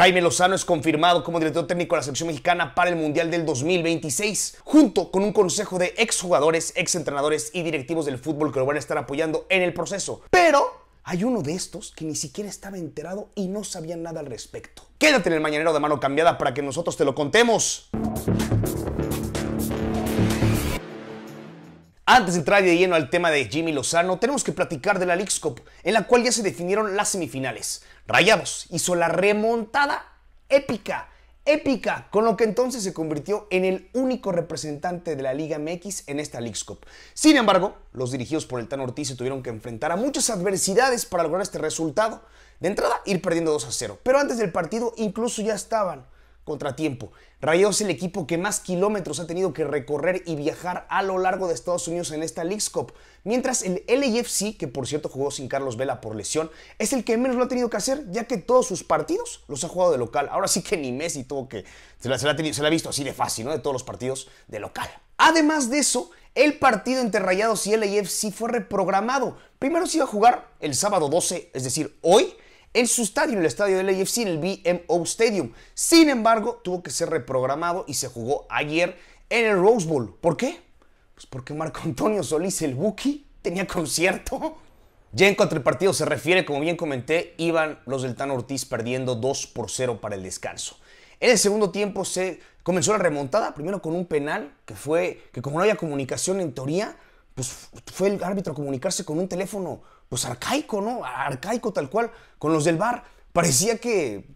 Jaime Lozano es confirmado como director técnico de la selección mexicana para el Mundial del 2026, junto con un consejo de exjugadores, exentrenadores y directivos del fútbol que lo van a estar apoyando en el proceso. Pero hay uno de estos que ni siquiera estaba enterado y no sabía nada al respecto. Quédate en el mañanero de mano cambiada para que nosotros te lo contemos. Antes de entrar de lleno al tema de Jimmy Lozano, tenemos que platicar de la League's en la cual ya se definieron las semifinales. Rayados hizo la remontada épica, épica, con lo que entonces se convirtió en el único representante de la Liga MX en esta League's Cup. Sin embargo, los dirigidos por el Tan Ortiz se tuvieron que enfrentar a muchas adversidades para lograr este resultado. De entrada, ir perdiendo 2 a 0, pero antes del partido incluso ya estaban contratiempo. Rayados es el equipo que más kilómetros ha tenido que recorrer y viajar a lo largo de Estados Unidos en esta League's Cup, mientras el LAFC, que por cierto jugó sin Carlos Vela por lesión, es el que menos lo ha tenido que hacer, ya que todos sus partidos los ha jugado de local. Ahora sí que ni Messi todo que... Se la, tenido, se ha visto así de fácil, ¿no? De todos los partidos de local. Además de eso, el partido entre Rayados y LAFC fue reprogramado. Primero se iba a jugar el sábado 12, es decir, hoy, en su estadio, en el estadio del AFC, en el BMO Stadium. Sin embargo, tuvo que ser reprogramado y se jugó ayer en el Rose Bowl. ¿Por qué? Pues porque Marco Antonio Solís, el Buki, tenía concierto. Ya en contra el partido se refiere, como bien comenté, iban los del Tan Ortiz perdiendo 2 por 0 para el descanso. En el segundo tiempo se comenzó la remontada, primero con un penal que fue que como no había comunicación en teoría, pues fue el árbitro a comunicarse con un teléfono pues arcaico, ¿no? Arcaico tal cual. Con los del bar parecía que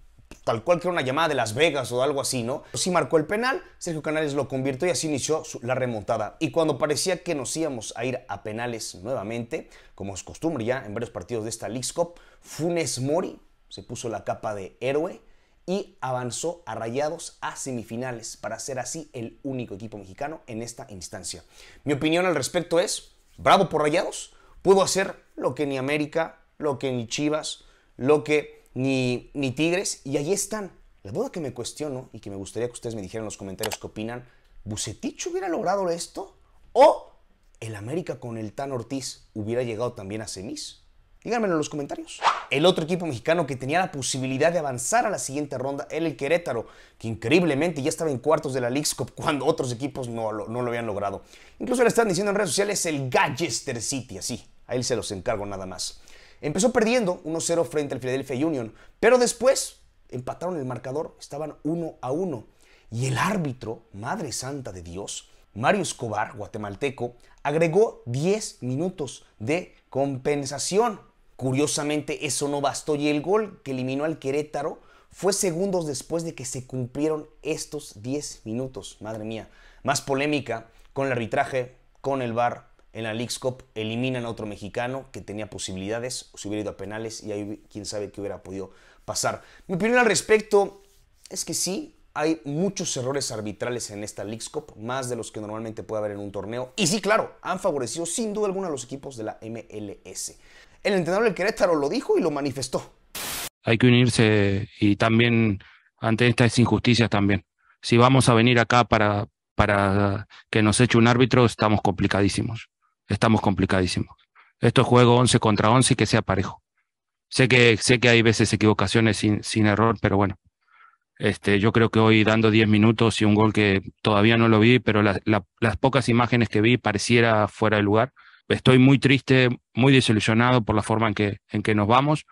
tal cual que era una llamada de Las Vegas o algo así, ¿no? Sí marcó el penal, Sergio Canales lo convirtió y así inició la remontada. Y cuando parecía que nos íbamos a ir a penales nuevamente, como es costumbre ya en varios partidos de esta League Cup, Funes Mori se puso la capa de héroe y avanzó a rayados a semifinales para ser así el único equipo mexicano en esta instancia. Mi opinión al respecto es, bravo por rayados, puedo hacer lo que ni América, lo que ni Chivas, lo que ni, ni Tigres, y ahí están. La duda que me cuestiono y que me gustaría que ustedes me dijeran en los comentarios qué opinan, ¿Bucetich hubiera logrado esto? ¿O el América con el Tan Ortiz hubiera llegado también a semis? Díganmelo en los comentarios. El otro equipo mexicano que tenía la posibilidad de avanzar a la siguiente ronda era el Querétaro, que increíblemente ya estaba en cuartos de la League Cup cuando otros equipos no lo, no lo habían logrado. Incluso le están diciendo en redes sociales el Gallester City, así, a él se los encargo nada más. Empezó perdiendo 1-0 frente al Philadelphia Union, pero después empataron el marcador, estaban 1 a 1. Y el árbitro, Madre Santa de Dios, Mario Escobar, guatemalteco, agregó 10 minutos de compensación. Curiosamente, eso no bastó y el gol que eliminó al Querétaro fue segundos después de que se cumplieron estos 10 minutos. Madre mía, más polémica con el arbitraje, con el VAR, en la Leagues Cup eliminan a otro mexicano que tenía posibilidades, se hubiera ido a penales y ahí quién sabe qué hubiera podido pasar. Mi opinión al respecto es que sí, hay muchos errores arbitrales en esta Leagues Cup, más de los que normalmente puede haber en un torneo. Y sí, claro, han favorecido sin duda alguna a los equipos de la MLS. El entrenador del Querétaro lo dijo y lo manifestó. Hay que unirse y también ante estas injusticias también. Si vamos a venir acá para, para que nos eche un árbitro, estamos complicadísimos estamos complicadísimos. Esto es juego 11 contra 11 y que sea parejo. Sé que, sé que hay veces equivocaciones sin, error, pero bueno. Este, yo creo que hoy dando 10 minutos y un gol que todavía no lo vi, pero las pocas imágenes que vi pareciera fuera de lugar. Estoy muy triste, muy desilusionado por la forma en que, en que nos vamos,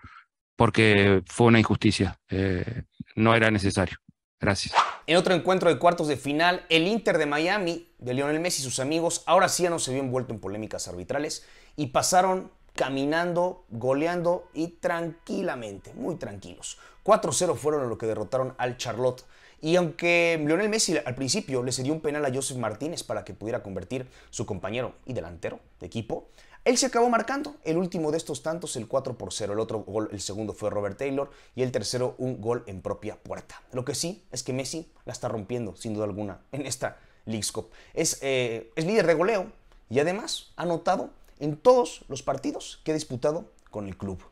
porque fue una injusticia. Eh, no era necesario. Gracias. En otro encuentro de cuartos de final, el Inter de Miami, de Lionel Messi y sus amigos, ahora sí ya no se vio envuelto en polémicas arbitrales y pasaron caminando, goleando y tranquilamente, muy tranquilos. 4-0 fueron lo que derrotaron al Charlotte. Y aunque Lionel Messi al principio le cedió un penal a Joseph Martínez para que pudiera convertir su compañero y delantero de equipo, él se acabó marcando el último de estos tantos, el 4 por 0. El otro gol, el segundo fue Robert Taylor y el tercero un gol en propia puerta. Lo que sí es que Messi la está rompiendo, sin duda alguna, en esta League Cup. Eh, es, líder de goleo y además ha anotado en todos los partidos que ha disputado con el club.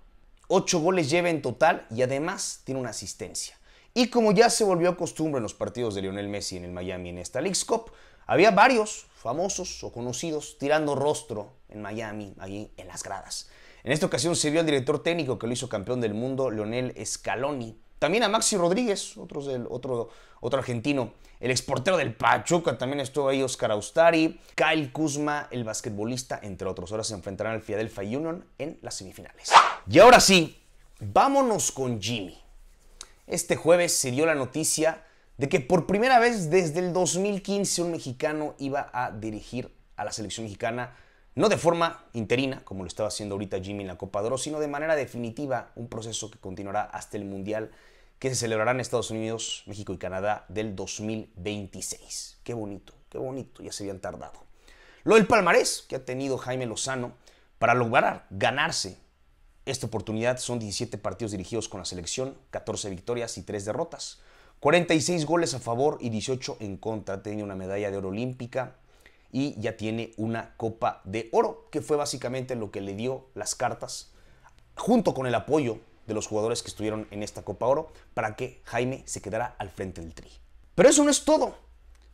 Ocho goles lleva en total y además tiene una asistencia. Y como ya se volvió costumbre en los partidos de Lionel Messi en el Miami en esta League Cup, había varios famosos o conocidos tirando rostro en Miami, allí en las gradas. En esta ocasión se vio al director técnico que lo hizo campeón del mundo, Leonel Scaloni. También a Maxi Rodríguez, otro, otro, otro argentino. El exportero del Pachuca también estuvo ahí, Oscar Austari. Kyle Kuzma, el basquetbolista, entre otros. Ahora se enfrentarán al Philadelphia Union en las semifinales. Y ahora sí, vámonos con Jimmy. Este jueves se dio la noticia de que por primera vez desde el 2015 un mexicano iba a dirigir a la selección mexicana no de forma interina, como lo estaba haciendo ahorita Jimmy en la Copa de sino de manera definitiva, un proceso que continuará hasta el Mundial que se celebrará en Estados Unidos, México y Canadá del 2026. Qué bonito, qué bonito, ya se habían tardado. Lo del palmarés que ha tenido Jaime Lozano para lograr ganarse esta oportunidad son 17 partidos dirigidos con la selección, 14 victorias y 3 derrotas, 46 goles a favor y 18 en contra. Ha tenido una medalla de oro olímpica, y ya tiene una copa de oro, que fue básicamente lo que le dio las cartas, junto con el apoyo de los jugadores que estuvieron en esta copa oro, para que Jaime se quedara al frente del tri. Pero eso no es todo.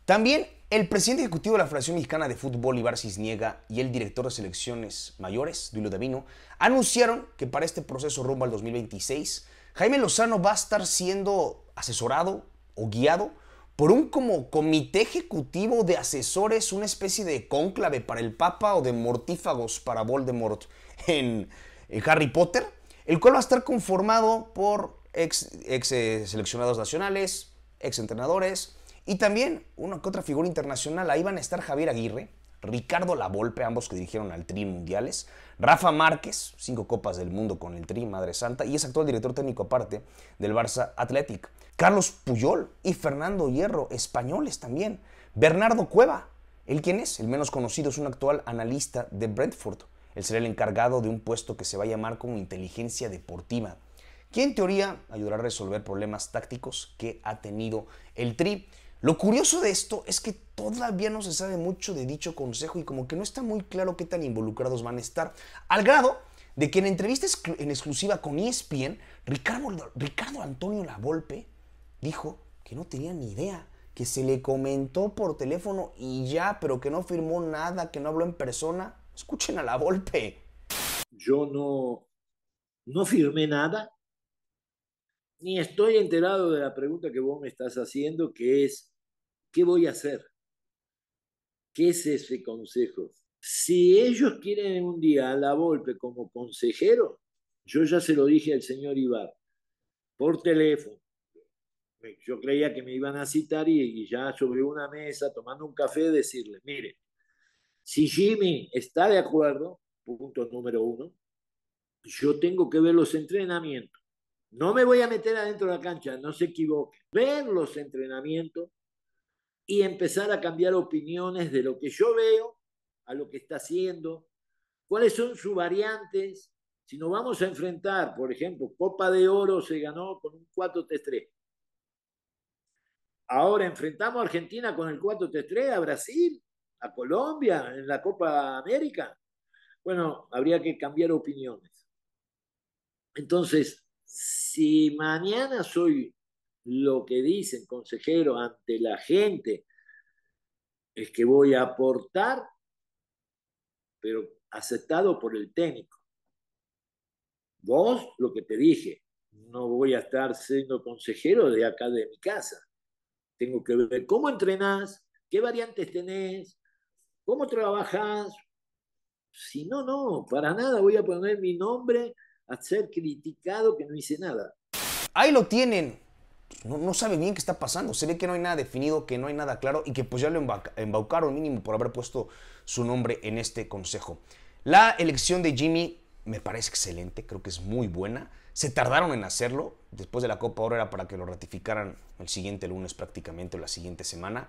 También el presidente ejecutivo de la Federación Mexicana de Fútbol, Ibar Cisniega, y el director de selecciones mayores, Duilo Davino, anunciaron que para este proceso rumbo al 2026, Jaime Lozano va a estar siendo asesorado o guiado por un como comité ejecutivo de asesores, una especie de cónclave para el Papa o de mortífagos para Voldemort en, Harry Potter, el cual va a estar conformado por ex, ex eh, seleccionados nacionales, ex entrenadores y también una que otra figura internacional. Ahí van a estar Javier Aguirre, Ricardo Lavolpe, ambos que dirigieron al Tri Mundiales, Rafa Márquez, cinco copas del mundo con el Tri, Madre Santa, y es actual director técnico aparte del Barça Athletic, Carlos Puyol y Fernando Hierro, españoles también, Bernardo Cueva, el quien es, el menos conocido, es un actual analista de Brentford, él será el encargado de un puesto que se va a llamar como inteligencia deportiva, quien en teoría ayudará a resolver problemas tácticos que ha tenido el Tri. Lo curioso de esto es que todavía no se sabe mucho de dicho consejo y como que no está muy claro qué tan involucrados van a estar, al grado de que en entrevista en exclusiva con ESPN, Ricardo, Ricardo Antonio Lavolpe dijo que no tenía ni idea, que se le comentó por teléfono y ya, pero que no firmó nada, que no habló en persona. Escuchen a Lavolpe. Yo no, no firmé nada, ni estoy enterado de la pregunta que vos me estás haciendo, que es, ¿qué voy a hacer? ¿Qué es ese consejo? Si ellos quieren un día a la golpe como consejero, yo ya se lo dije al señor Ibar, por teléfono. Yo creía que me iban a citar y, ya sobre una mesa, tomando un café, decirle, mire, si Jimmy está de acuerdo, punto número uno, yo tengo que ver los entrenamientos no me voy a meter adentro de la cancha, no se equivoque. Ver los entrenamientos y empezar a cambiar opiniones de lo que yo veo a lo que está haciendo, cuáles son sus variantes. Si nos vamos a enfrentar, por ejemplo, Copa de Oro se ganó con un 4-3-3. Ahora enfrentamos a Argentina con el 4-3-3, a Brasil, a Colombia, en la Copa América. Bueno, habría que cambiar opiniones. Entonces, si mañana soy lo que dicen consejero ante la gente, es que voy a aportar, pero aceptado por el técnico. Vos, lo que te dije, no voy a estar siendo consejero de acá de mi casa. Tengo que ver cómo entrenás, qué variantes tenés, cómo trabajás. Si no, no, para nada voy a poner mi nombre a ser criticado que no hice nada. Ahí lo tienen. No, no, sabe bien qué está pasando. Se ve que no hay nada definido, que no hay nada claro y que pues ya lo embaucaron mínimo por haber puesto su nombre en este consejo. La elección de Jimmy me parece excelente, creo que es muy buena. Se tardaron en hacerlo. Después de la Copa ahora era para que lo ratificaran el siguiente lunes prácticamente o la siguiente semana.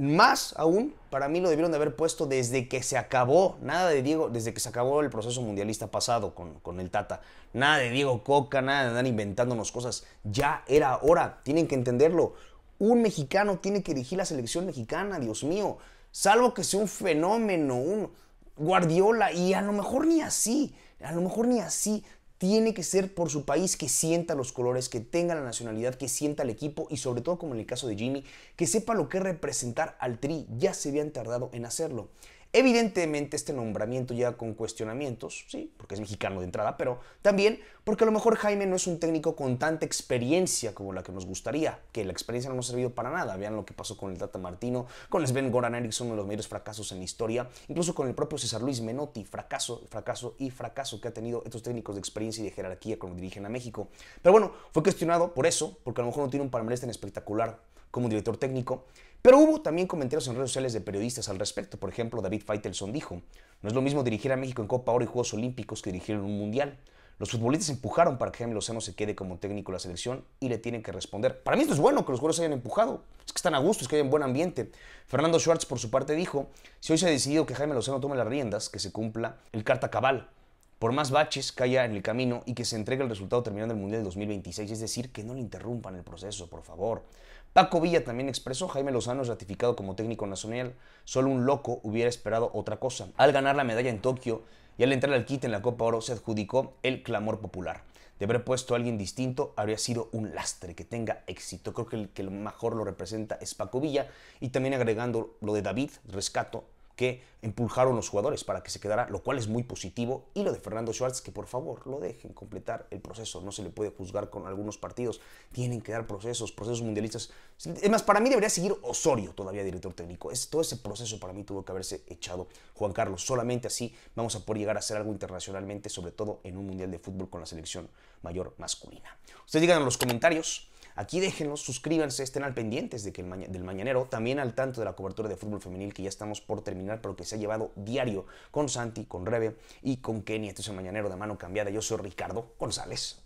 Más aún, para mí lo debieron de haber puesto desde que se acabó, nada de Diego, desde que se acabó el proceso mundialista pasado con, con el Tata. Nada de Diego Coca, nada de andar inventándonos cosas. Ya era hora, tienen que entenderlo. Un mexicano tiene que dirigir la selección mexicana, Dios mío. Salvo que sea un fenómeno, un Guardiola, y a lo mejor ni así, a lo mejor ni así tiene que ser por su país que sienta los colores, que tenga la nacionalidad, que sienta el equipo y sobre todo como en el caso de Jimmy, que sepa lo que representar al Tri, ya se habían tardado en hacerlo. Evidentemente este nombramiento ya con cuestionamientos, sí, porque es mexicano de entrada, pero también porque a lo mejor Jaime no es un técnico con tanta experiencia como la que nos gustaría, que la experiencia no nos ha servido para nada. Vean lo que pasó con el Tata Martino, con Sven Goran Eriksson, uno de los mayores fracasos en la historia, incluso con el propio César Luis Menotti, fracaso, fracaso y fracaso que ha tenido estos técnicos de experiencia y de jerarquía cuando dirigen a México. Pero bueno, fue cuestionado por eso, porque a lo mejor no tiene un palmarés tan espectacular como director técnico. Pero hubo también comentarios en redes sociales de periodistas al respecto. Por ejemplo, David Feitelson dijo, no es lo mismo dirigir a México en Copa Oro y Juegos Olímpicos que dirigir un Mundial. Los futbolistas empujaron para que Jaime Lozano se quede como técnico de la selección y le tienen que responder. Para mí esto es bueno que los jugadores hayan empujado. Es que están a gusto, es que hay un buen ambiente. Fernando Schwartz, por su parte, dijo, si hoy se ha decidido que Jaime Lozano tome las riendas, que se cumpla el carta cabal. Por más baches que haya en el camino y que se entregue el resultado terminando el Mundial del 2026, es decir, que no le interrumpan el proceso, por favor. Paco Villa también expresó, Jaime Lozano ratificado como técnico nacional, solo un loco hubiera esperado otra cosa. Al ganar la medalla en Tokio y al entrar al kit en la Copa Oro se adjudicó el clamor popular. De haber puesto a alguien distinto habría sido un lastre que tenga éxito. Creo que el que mejor lo representa es Paco Villa y también agregando lo de David, rescato que empujaron los jugadores para que se quedara, lo cual es muy positivo. Y lo de Fernando Schwartz, que por favor lo dejen completar el proceso. No se le puede juzgar con algunos partidos. Tienen que dar procesos, procesos mundialistas. Es más, para mí debería seguir Osorio todavía director técnico. Es, todo ese proceso para mí tuvo que haberse echado Juan Carlos. Solamente así vamos a poder llegar a hacer algo internacionalmente, sobre todo en un mundial de fútbol con la selección mayor masculina. Ustedes digan en los comentarios Aquí déjenos, suscríbanse, estén al pendientes de que el del mañanero, también al tanto de la cobertura de fútbol femenil que ya estamos por terminar, pero que se ha llevado diario con Santi, con Rebe y con Kenny. Este es el mañanero de mano cambiada. Yo soy Ricardo González.